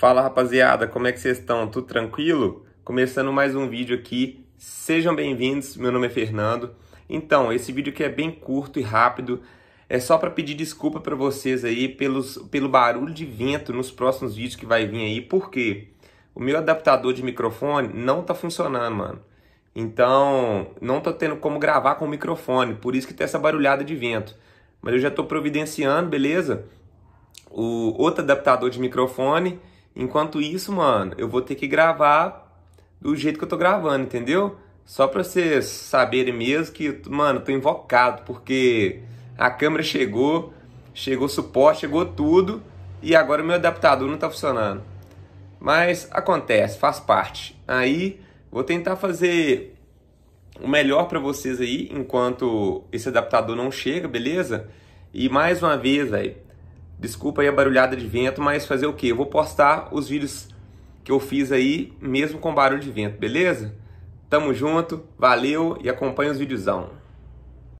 Fala rapaziada, como é que vocês estão? Tudo tranquilo? Começando mais um vídeo aqui, sejam bem-vindos, meu nome é Fernando. Então, esse vídeo aqui é bem curto e rápido, é só para pedir desculpa para vocês aí pelos, pelo barulho de vento nos próximos vídeos que vai vir aí, porque o meu adaptador de microfone não tá funcionando, mano. Então, não tô tendo como gravar com o microfone, por isso que tem essa barulhada de vento. Mas eu já tô providenciando, beleza? O outro adaptador de microfone Enquanto isso, mano, eu vou ter que gravar do jeito que eu tô gravando, entendeu? Só pra vocês saberem mesmo que, mano, tô invocado, porque a câmera chegou, chegou suporte, chegou tudo, e agora o meu adaptador não tá funcionando. Mas acontece, faz parte. Aí vou tentar fazer o melhor para vocês aí enquanto esse adaptador não chega, beleza? E mais uma vez, velho, Desculpa aí a barulhada de vento, mas fazer o que? Eu vou postar os vídeos que eu fiz aí, mesmo com barulho de vento, beleza? Tamo junto, valeu e acompanha os videozão.